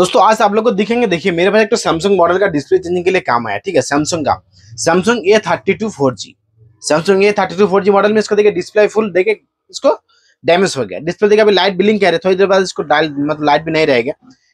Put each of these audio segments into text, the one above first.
दोस्तों आज आप लोग को दिखेंगे देखिए मेरे पास एक तो सैमसंग मॉडल का डिस्प्ले चेंजिंग के लिए काम आया ठीक है सैमसंग का Samsung A thirty two four G Samsung A thirty two four G model में इसको देखिए डिस्प्ले फुल देखे इसको डैमेज हो गया डिस्प्ले देखिए अभी लाइट बिलिंग कह रहे थोड़ी देर बाद इसको डायल मतलब लाइट भी नहीं रहेगा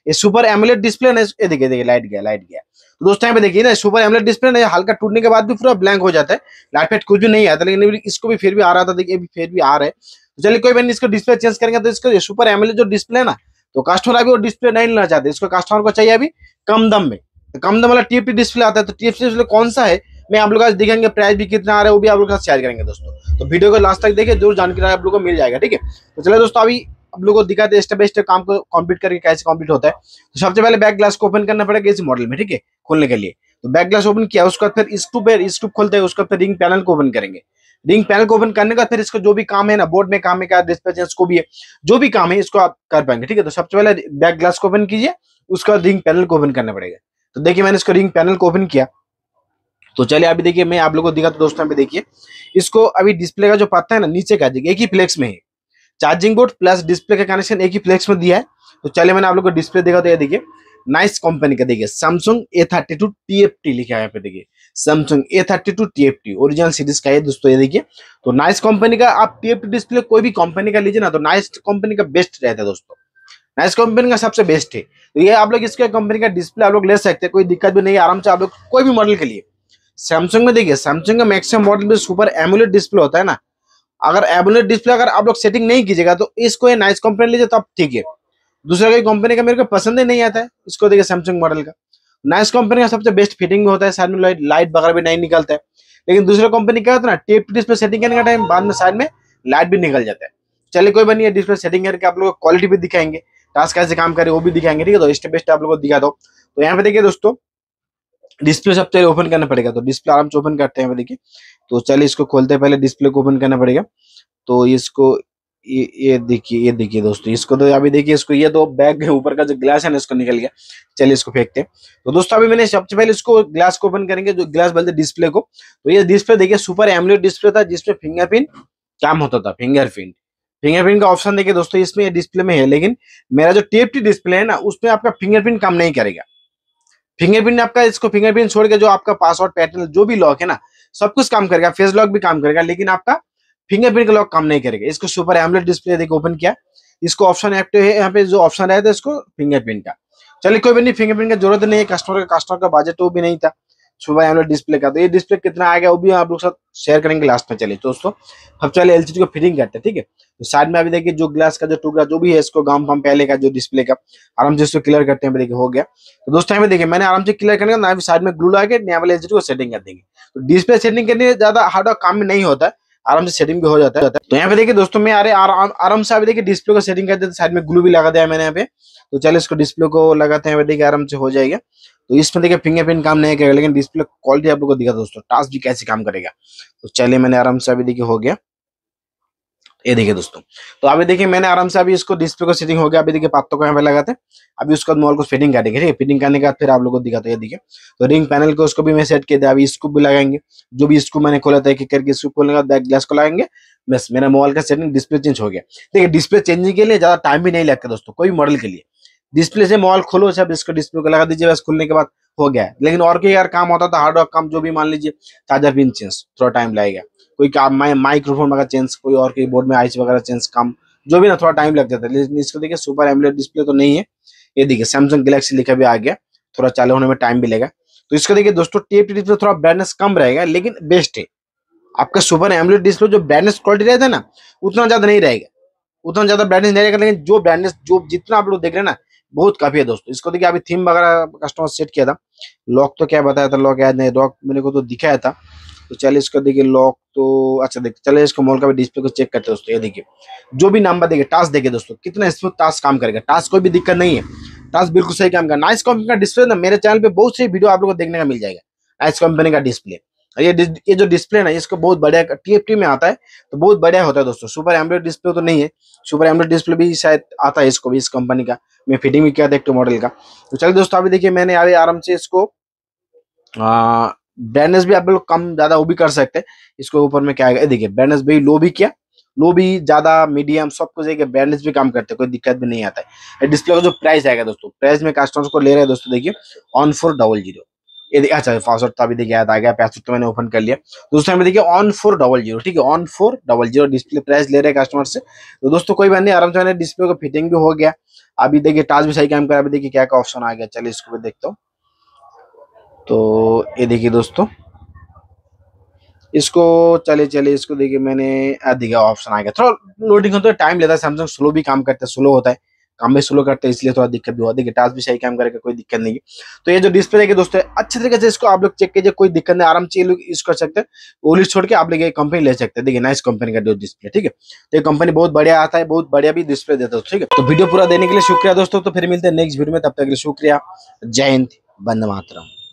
ये सुपर एमलेट डिस्प्ले ना ये देखिए देखिए लाइट गया लाइट गया तो दोस्तों यहाँ पे देखिए ना सुपर एमलेट डिस्प्ले ना हल्का टूटने के बाद भी पूरा ब्लैंक हो जाता है लाइट फेट कुछ भी नहीं आता लेकिन इसको भी फिर भी आ रहा था देखिए फिर भी आ रहा है तो चलिए कोई बात नहीं इसको डिस्प्ले चेंज करेंगे तो इसको सुपर एमलेट जो डिस्प्ले ना तो कस्टमर अभी वो डिस्प्ले नहीं लेना चाहते इसको कस्टमर को चाहिए अभी कम दम में तो कम दम वाला टीएफटी डिस्प्ले आता है तो टीएफटी डिस्प्ले कौन सा है मैं आप लोग आज दिखेंगे प्राइस भी कितना आ रहा है वो भी आप लोग शेयर करेंगे दोस्तों तो वीडियो को लास्ट तक देखिए जरूर जानकारी आप लोग को मिल जाएगा ठीक है तो चलिए दोस्तों अभी आप लोगों को दिखाते हैं स्टेप बाय स्टेप काम को कंप्लीट करके कैसे कंप्लीट होता है तो सबसे पहले बैक ग्लास को ओपन करना पड़ेगा इस मॉडल में ठीक है खोलने के लिए तो बैक ग्लास ओपन किया उसका फिर स्टूप है स्टूप खोलते हैं उसका फिर रिंग पैनल को ओपन करेंगे रिंग पैनल को ओपन करने का फिर इसका जो भी काम है ना बोर्ड में काम है क्या डिस्प्ले को भी है जो भी काम है इसको आप कर पाएंगे ठीक है तो सबसे पहले बैक ग्लास को ओपन कीजिए उसका रिंग पैनल को ओपन करना पड़ेगा तो देखिए मैंने इसका रिंग पैनल को ओपन किया तो चलिए अभी देखिए मैं आप लोगों को दिखा तो दोस्तों अभी देखिए इसको अभी डिस्प्ले का जो पत्ता है ना नीचे का एक ही फ्लेक्स में है चार्जिंग बोर्ड प्लस डिस्प्ले का कनेक्शन एक ही फ्लेक्स में दिया है तो चलिए मैंने आप लोगों को डिस्प्ले देखा तो ये देखिए नाइस कंपनी का देखिए Samsung A thirty two T F T लिखा है देखिए Samsung A thirty two T F T original series का है दोस्तों ये देखिए तो नाइस कंपनी का आप टी एफ टी डिस्प्ले कोई भी कंपनी का लीजिए ना तो नाइस कंपनी का बेस्ट रहता है दोस्तों नाइस कंपनी का सबसे बेस्ट है तो ये आप लोग इसके कंपनी का डिस्प्ले आप लोग ले सकते हैं कोई दिक्कत भी नहीं आराम से आप लोग कोई भी मॉडल के लिए सैमसंग में देखिए सैमसंग का मैक्सिमम मॉडल में सुपर एमुलेट डिस्प्ले होता है ना अगर एमुलेट डिस्प्ले अगर आप लोग सेटिंग नहीं कीजिएगा तो इसको ये नाइस कंपनी लीजिए तो आप ठीक है दूसरा कोई कंपनी का मेरे को पसंद ही नहीं आता है इसको देखिए सैमसंग मॉडल का नाइस कंपनी का सबसे बेस्ट फिटिंग भी होता है साइड में लाइट लाइट वगैरह भी नहीं निकलता है लेकिन दूसरे कंपनी क्या होता है ना टेप डिस्प्ले सेटिंग करने का टाइम बाद में साइड में लाइट भी निकल जाता है चलिए कोई बनी है डिस्प्ले सेटिंग करके आप लोग क्वालिटी भी दिखाएंगे टास्क कैसे काम करे वो भी दिखाएंगे ठीक है तो स्टेप बाई आप लोग को दिखा दो तो यहाँ पे देखिए दोस्तों डिस्प्ले सब चलिए ओपन करना पड़ेगा तो डिस्प्ले आराम से ओपन करते हैं देखिए तो चलिए इसको खोलते हैं पहले डिस्प्ले को ओपन करना पड़ेगा तो इसको ये देखिए ये देखिए दोस्तों इसको तो अभी देखिए इसको ये तो बैग के ऊपर का जो ग्लास है ना इसको निकल गया चलिए इसको फेंकते हैं तो दोस्तों अभी मैंने सबसे पहले इसको ग्लास को ओपन करेंगे जो ग्लास बोलते डिस्प्ले को तो ये डिस्प्ले देखिए सुपर एमलेट डिस्प्ले था जिसपे फिंगरप्रिंट काम होता था फिंगरप्रिंट फिंगरप्रिंट का ऑप्शन देखिए दोस्तों इसमें डिस्प्ले में है लेकिन मेरा जो टेप डिस्प्ले है ना उसमें आपका फिंगरप्रिंट काम नहीं करेगा फिंगरप्रिंट आपका इसको फिंगरप्रिंट छोड़ के जो आपका पासवर्ड पैटर्न जो भी लॉक है ना सब कुछ काम करेगा फेस लॉक भी काम करेगा लेकिन आपका फिंगरप्रिंट का लॉक काम नहीं करेगा इसको सुपर एमलेट डिस्प्ले देखिए ओपन किया इसको ऑप्शन एक्टिव है यहाँ पे जो ऑप्शन आया था इसको फिंगरप्रिंट का चलिए कोई भी नहीं फिंगरप्रिंट का जरूरत नहीं है कस्टमर का कस्टमर का बजट वो तो भी नहीं था सुबह हम लोग डिस्प्ले का तो ये डिस्प्ले कितना आएगा वो भी आप लोग साथ शेयर करेंगे लास्ट में चलिए दोस्तों हम चले एल को फिटिंग करते हैं ठीक है तो साइड में अभी देखिए जो ग्लास का जो टुकड़ा जो भी है इसको गाम पम पहले का जो डिस्प्ले का आराम से इसको क्लियर करते हैं देखिए हो गया तो दोस्तों यहाँ देखिए मैंने आराम से क्लियर करने का ना साइड में ग्लू लगा के नया वाले एल को सेटिंग कर देंगे तो डिस्प्ले सेटिंग करने ज्यादा हार्ड वर्क काम नहीं होता है आराम से सेटिंग भी हो जाता है तो यहाँ पे देखिए दोस्तों में अरे आराम से अभी देखिए डिस्प्ले को सेटिंग कर साइड में ग्लू भी लगा दिया मैंने यहाँ पे तो चलिए इसको डिस्प्ले को लगाते हैं देखिए आराम से हो जाएगा तो इसमें देखिए फिंगरप्रिंट काम नहीं करेगा लेकिन डिस्प्ले क्वालिटी आप लोग को दिखा दोस्तों टास्क भी कैसे काम करेगा तो चलिए मैंने आराम से अभी देखिए हो गया ये देखिए दोस्तों तो अभी देखिए मैंने आराम से अभी इसको डिस्प्ले को सेटिंग हो गया अभी देखिए पत्तों को यहाँ पे लगाते अभी उसके बाद मॉल को फिटिंग कर देंगे फिटिंग करने के बाद फिर आप लोगों को दिखाते हैं देखिए तो रिंग पैनल को उसको भी मैं सेट किया अभी स्कूप भी लगाएंगे जो भी स्कूप मैंने खोला था एक करके स्कूप खोलने का बैक ग्लास को लगाएंगे बस मेरा मोबाइल का सेटिंग डिस्प्ले चेंज हो गया देखिए डिस्प्ले चेंजिंग के लिए ज्यादा टाइम भी नहीं लगता दोस्तों कोई मॉडल के लिए डिस्प्ले से मोबाइल खोलो सब इसको डिस्प्ले को लगा दीजिए बस खुलने के बाद हो गया लेकिन और कोई यार काम होता तो हार्ड वर्क काम जो भी मान लीजिए चार्जर पिन चेंज थोड़ा टाइम लगेगा कोई काम माइक्रोफोन वगैरह चेंज कोई और कोई बोर्ड में आइस वगैरह चेंज काम जो भी ना थोड़ा टाइम लग जाता है लेकिन इसको देखिए सुपर एमलेट डिस्प्ले तो नहीं है ये देखिए सैमसंग गलेक्सी लिखा भी आ गया थोड़ा चालू होने में टाइम भी लगेगा तो इसको देखिए दोस्तों टेप डिस्प्ले थोड़ा ब्राइटनेस कम रहेगा लेकिन बेस्ट है आपका सुपर एमलेट डिस्प्ले जो ब्राइटनेस क्वालिटी रहता है ना उतना ज्यादा नहीं रहेगा उतना ज्यादा ब्राइटनेस नहीं रहेगा लेकिन जो ब्राइटनेस जो जितना आप लोग देख रहे हैं ना बहुत काफी है दोस्तों इसको देखिए अभी थीम वगैरह कस्टमर सेट किया था लॉक तो क्या बताया था लॉक याद नहीं लॉक मेरे को तो दिखाया था तो चलिए इसको देखिए लॉक तो अच्छा देखिए चलिए इसको मॉल का भी डिस्प्ले को चेक करते हैं दोस्तों ये देखिए जो भी नंबर देखिए टास्क देखिए दोस्तों कितना स्मूथ टास्क काम करेगा टास्क कोई भी दिक्कत नहीं है टास्क बिल्कुल सही काम करना नाइस कंपनी का डिस्प्ले ना मेरे चैनल पर बहुत सी वीडियो आप लोग को देखने का मिल जाएगा नाइस कंपनी का डिस्प्ले ये ये जो डिस्प्ले ना इसको बहुत बढ़िया टीएफटी में आता है तो बहुत बढ़िया होता है दोस्तों सुपर एमलेट डिस्प्ले तो नहीं है सुपर एमलेट डिस्प्ले भी शायद आता है इसको भी इस कंपनी का मैं फिटिंग भी किया था एक मॉडल तो का तो चलिए दोस्तों अभी देखिए मैंने अभी आराम से इसको ब्राइटनेस भी आप लोग कम ज्यादा वो भी कर सकते हैं इसको ऊपर में क्या है देखिए ब्राइटनेस भी लो भी किया लो भी ज्यादा मीडियम सब कुछ देखिए ब्रांडेज भी काम करते हैं कोई दिक्कत भी नहीं आता है डिस्प्ले का जो प्राइस आएगा दोस्तों प्राइस में कस्टमर्स को ले रहे हैं दोस्तों देखिए ऑन फोर डबल जीरो ये देखिए अच्छा पासवर्ड तो अभी देखिए याद आ गया पासवर्ड तो मैंने ओपन कर लिया दोस्तों हमें देखिए ऑन फोर डबल जीरो ठीक है on four double zero display price ले रहे हैं कस्टमर से तो दोस्तों कोई बात नहीं आराम से मैंने डिस्प्ले को फिटिंग भी हो गया अभी देखिए टाच भी सही काम कर अभी देखिए क्या क्या ऑप्शन आ गया चलिए इसको भी देखता हूँ तो ये देखिए दोस्तों इसको चले चले इसको देखिए मैंने दिखा ऑप्शन आ गया थोड़ा लोडिंग होता है टाइम लेता है सैमसंग स्लो भी काम करता है स्लो होता है काम भी स्लो करते हैं इसलिए थोड़ा दिक्कत भी होती है टास्क भी सही काम करेगा कोई दिक्कत नहीं है तो ये जो डिस्प्ले है दोस्तों अच्छे तरीके से इसको आप लोग चेक कीजिए कोई दिक्कत नहीं आराम से लोग यूज कर सकते हैं छोड़ के आप लोग ये कंपनी ले सकते हैं देखिए नाइस कंपनी का डिस्प्ले ठीक है तो ये कंपनी बहुत बढ़िया आता है बहुत बढ़िया भी डिस्प्ले देता है ठीक है तो वीडियो पूरा देने के लिए शुक्रिया दोस्तों तो फिर मिलते हैं नेक्स्ट वीडियो में तब तक के लिए शुक्रिया जयंत बंद मातरम